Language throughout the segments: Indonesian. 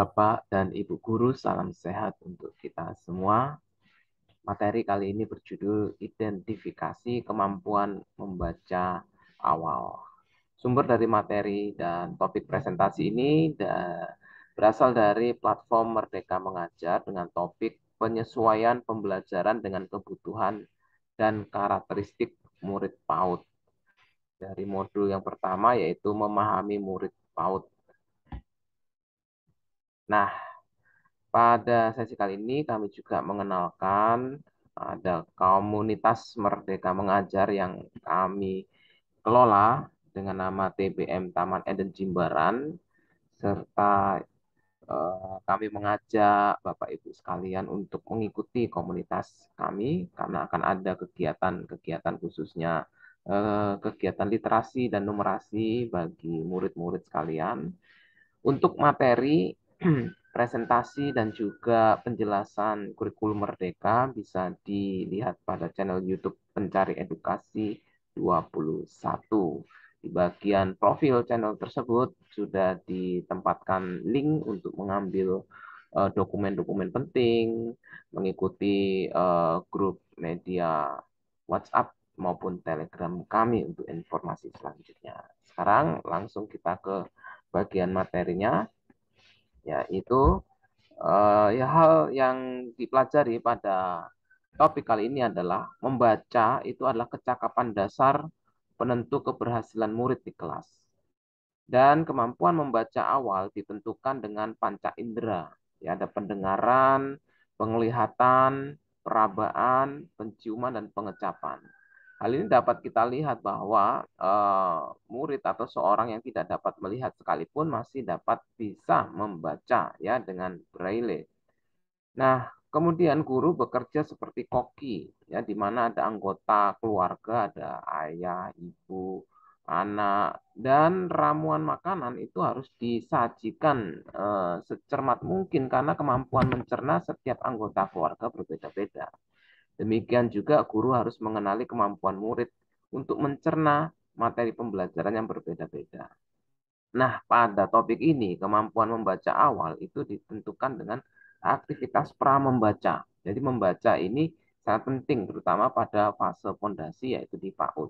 Bapak dan Ibu Guru, salam sehat untuk kita semua. Materi kali ini berjudul Identifikasi Kemampuan Membaca Awal. Sumber dari materi dan topik presentasi ini berasal dari platform Merdeka Mengajar dengan topik penyesuaian pembelajaran dengan kebutuhan dan karakteristik murid PAUD. Dari modul yang pertama yaitu memahami murid PAUD Nah, pada sesi kali ini kami juga mengenalkan ada komunitas Merdeka Mengajar yang kami kelola dengan nama TBM Taman Eden Jimbaran serta eh, kami mengajak Bapak Ibu sekalian untuk mengikuti komunitas kami karena akan ada kegiatan-kegiatan khususnya eh, kegiatan literasi dan numerasi bagi murid-murid sekalian. Untuk materi presentasi dan juga penjelasan kurikulum merdeka bisa dilihat pada channel YouTube Pencari Edukasi 21. Di bagian profil channel tersebut sudah ditempatkan link untuk mengambil eh, dokumen-dokumen uh, penting, mengikuti uh, grup media WhatsApp maupun Telegram kami untuk informasi selanjutnya. Sekarang langsung kita ke bagian materinya yaitu uh, ya hal yang dipelajari pada topik kali ini adalah membaca itu adalah kecakapan dasar penentu keberhasilan murid di kelas. Dan kemampuan membaca awal ditentukan dengan panca indera. Ya, ada pendengaran, penglihatan, perabaan, penciuman, dan pengecapan. Hal ini dapat kita lihat bahwa uh, murid atau seorang yang tidak dapat melihat sekalipun masih dapat bisa membaca ya dengan braille. Nah, kemudian guru bekerja seperti koki ya di mana ada anggota keluarga, ada ayah, ibu, anak dan ramuan makanan itu harus disajikan uh, secermat mungkin karena kemampuan mencerna setiap anggota keluarga berbeda-beda. Demikian juga guru harus mengenali kemampuan murid untuk mencerna materi pembelajaran yang berbeda-beda. Nah, pada topik ini, kemampuan membaca awal itu ditentukan dengan aktivitas pra-membaca. Jadi membaca ini sangat penting, terutama pada fase fondasi, yaitu di PAUD.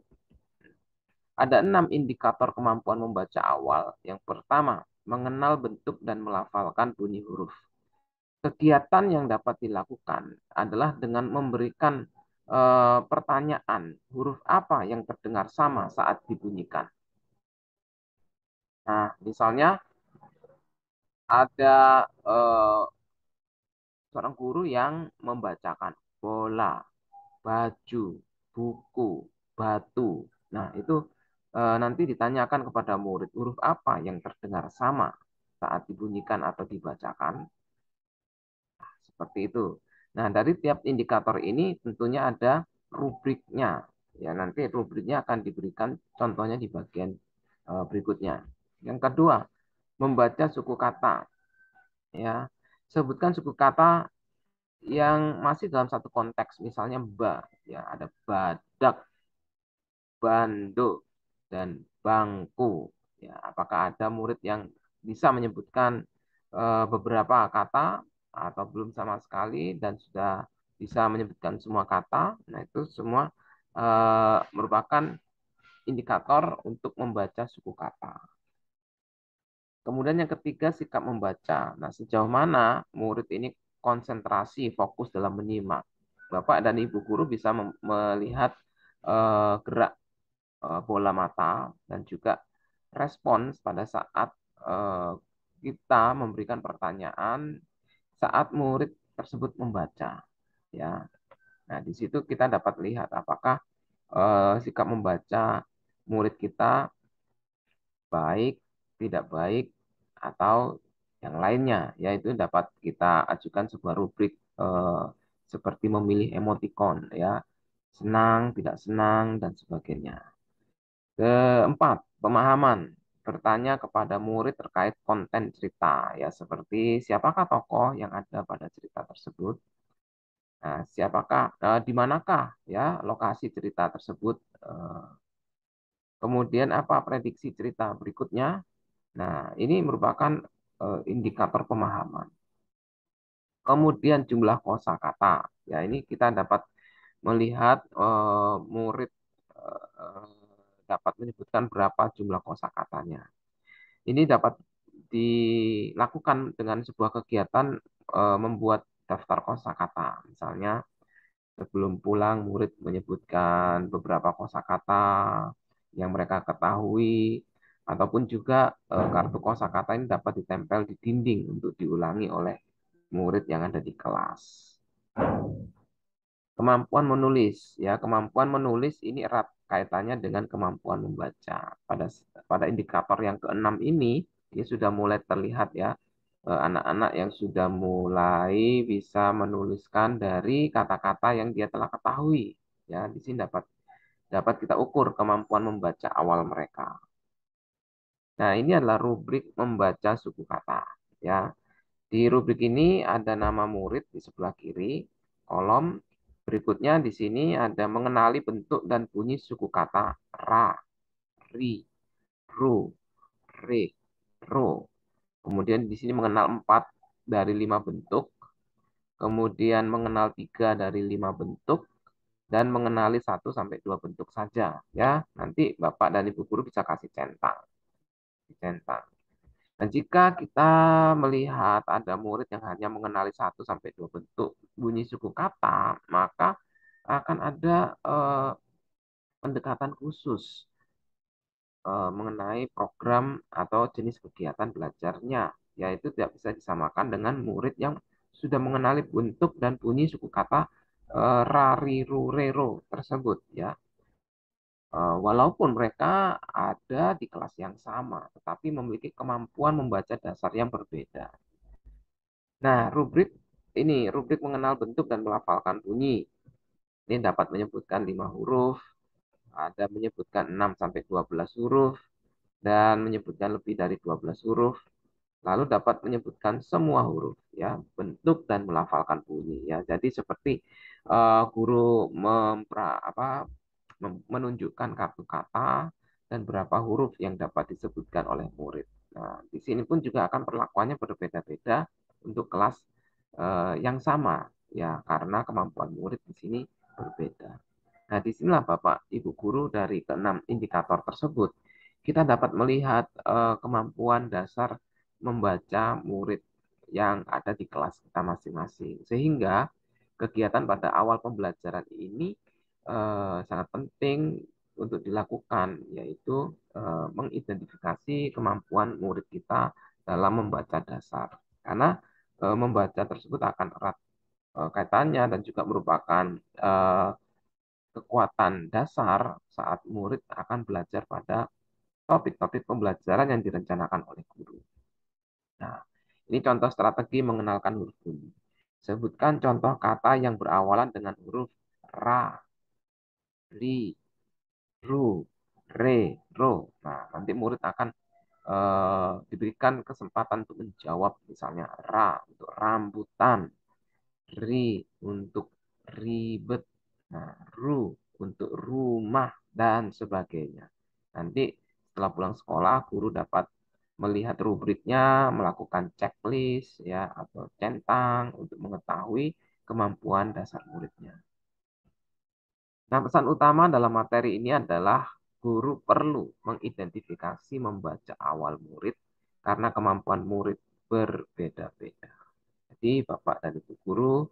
Ada enam indikator kemampuan membaca awal. Yang pertama, mengenal bentuk dan melafalkan bunyi huruf kegiatan yang dapat dilakukan adalah dengan memberikan e, pertanyaan huruf apa yang terdengar sama saat dibunyikan. Nah, misalnya ada e, seorang guru yang membacakan bola, baju, buku, batu. Nah, itu e, nanti ditanyakan kepada murid huruf apa yang terdengar sama saat dibunyikan atau dibacakan seperti itu. Nah, dari tiap indikator ini tentunya ada rubriknya. Ya, nanti rubriknya akan diberikan contohnya di bagian eh, berikutnya. Yang kedua, membaca suku kata. Ya, sebutkan suku kata yang masih dalam satu konteks, misalnya ba, ya ada badak, bando, dan bangku. Ya, apakah ada murid yang bisa menyebutkan eh, beberapa kata atau belum sama sekali dan sudah bisa menyebutkan semua kata. Nah, itu semua e, merupakan indikator untuk membaca suku kata. Kemudian yang ketiga sikap membaca. Nah, sejauh mana murid ini konsentrasi fokus dalam menyimak. Bapak dan Ibu guru bisa melihat e, gerak e, bola mata dan juga respons pada saat e, kita memberikan pertanyaan saat murid tersebut membaca. Ya, nah di situ kita dapat lihat apakah eh, sikap membaca murid kita baik, tidak baik, atau yang lainnya, yaitu dapat kita ajukan sebuah rubrik eh, seperti memilih emotikon, ya senang, tidak senang, dan sebagainya. Keempat, pemahaman bertanya kepada murid terkait konten cerita ya seperti siapakah tokoh yang ada pada cerita tersebut nah siapakah eh, di manakah ya lokasi cerita tersebut eh, kemudian apa prediksi cerita berikutnya nah ini merupakan eh, indikator pemahaman kemudian jumlah kosakata ya ini kita dapat melihat eh, murid dapat menyebutkan berapa jumlah kosakatanya. Ini dapat dilakukan dengan sebuah kegiatan e, membuat daftar kosakata. Misalnya sebelum pulang murid menyebutkan beberapa kosakata yang mereka ketahui ataupun juga e, kartu kosakata ini dapat ditempel di dinding untuk diulangi oleh murid yang ada di kelas. Kemampuan menulis ya, kemampuan menulis ini erat kaitannya dengan kemampuan membaca. Pada pada indikator yang keenam ini ini sudah mulai terlihat ya eh, anak-anak yang sudah mulai bisa menuliskan dari kata-kata yang dia telah ketahui. Ya, di sini dapat dapat kita ukur kemampuan membaca awal mereka. Nah, ini adalah rubrik membaca suku kata, ya. Di rubrik ini ada nama murid di sebelah kiri, kolom Berikutnya di sini ada mengenali bentuk dan bunyi suku kata ra, ri, ru, re, ro. Kemudian di sini mengenal empat dari lima bentuk, kemudian mengenal tiga dari lima bentuk, dan mengenali satu sampai dua bentuk saja. Ya, nanti Bapak dan Ibu guru bisa kasih centang. Centang. Dan jika kita melihat ada murid yang hanya mengenali satu sampai dua bentuk bunyi suku kata, maka akan ada eh, pendekatan khusus eh, mengenai program atau jenis kegiatan belajarnya, yaitu tidak bisa disamakan dengan murid yang sudah mengenali bentuk dan bunyi suku kata eh, rurero tersebut ya. Eh, walaupun mereka ada di kelas yang sama, tetapi memiliki kemampuan membaca dasar yang berbeda. Nah, rubrik ini rubrik mengenal bentuk dan melafalkan bunyi. Ini dapat menyebutkan 5 huruf, ada menyebutkan 6 sampai 12 huruf dan menyebutkan lebih dari 12 huruf. Lalu dapat menyebutkan semua huruf ya, bentuk dan melafalkan bunyi ya. Jadi seperti uh, guru mempra apa menunjukkan kartu kata dan berapa huruf yang dapat disebutkan oleh murid. Nah, di sini pun juga akan perlakuannya berbeda-beda untuk kelas eh, yang sama ya karena kemampuan murid di sini berbeda. Nah, di disinilah Bapak Ibu guru dari keenam indikator tersebut kita dapat melihat eh, kemampuan dasar membaca murid yang ada di kelas kita masing-masing. Sehingga kegiatan pada awal pembelajaran ini Eh, sangat penting untuk dilakukan yaitu eh, mengidentifikasi kemampuan murid kita dalam membaca dasar karena eh, membaca tersebut akan erat kaitannya dan juga merupakan kekuatan dasar saat murid akan belajar pada topik-topik pembelajaran yang direncanakan oleh guru. Nah, ini contoh strategi mengenalkan huruf bunyi. Sebutkan contoh kata yang berawalan dengan huruf ra ri, ru, re, ro. Nah, nanti murid akan uh, diberikan kesempatan untuk menjawab misalnya ra untuk rambutan, ri untuk ribet, nah, ru untuk rumah dan sebagainya. Nanti setelah pulang sekolah guru dapat melihat rubriknya, melakukan checklist ya atau centang untuk mengetahui kemampuan dasar muridnya. Nah, pesan utama dalam materi ini adalah guru perlu mengidentifikasi membaca awal murid karena kemampuan murid berbeda-beda. Jadi, Bapak dan Ibu guru,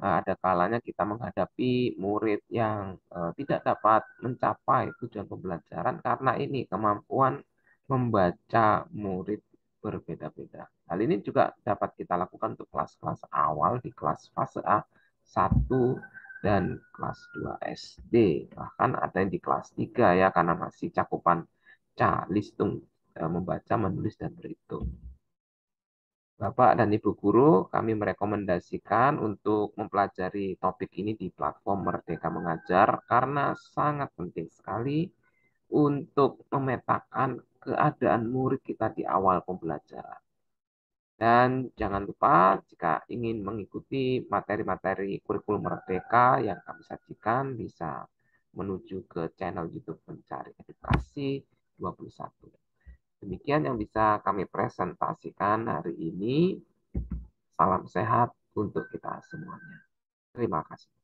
eh, ada kalanya kita menghadapi murid yang eh, tidak dapat mencapai tujuan pembelajaran karena ini kemampuan membaca murid berbeda-beda. Hal ini juga dapat kita lakukan untuk kelas-kelas awal di kelas fase A 1 dan kelas 2 SD. Bahkan ada yang di kelas 3 ya, karena masih cakupan ca, listung, eh, membaca, menulis, dan berhitung. Bapak dan Ibu Guru, kami merekomendasikan untuk mempelajari topik ini di platform Merdeka Mengajar karena sangat penting sekali untuk memetakan keadaan murid kita di awal pembelajaran. Dan jangan lupa jika ingin mengikuti materi-materi kurikulum Merdeka yang kami sajikan bisa menuju ke channel YouTube Mencari Edukasi 21. Demikian yang bisa kami presentasikan hari ini. Salam sehat untuk kita semuanya. Terima kasih.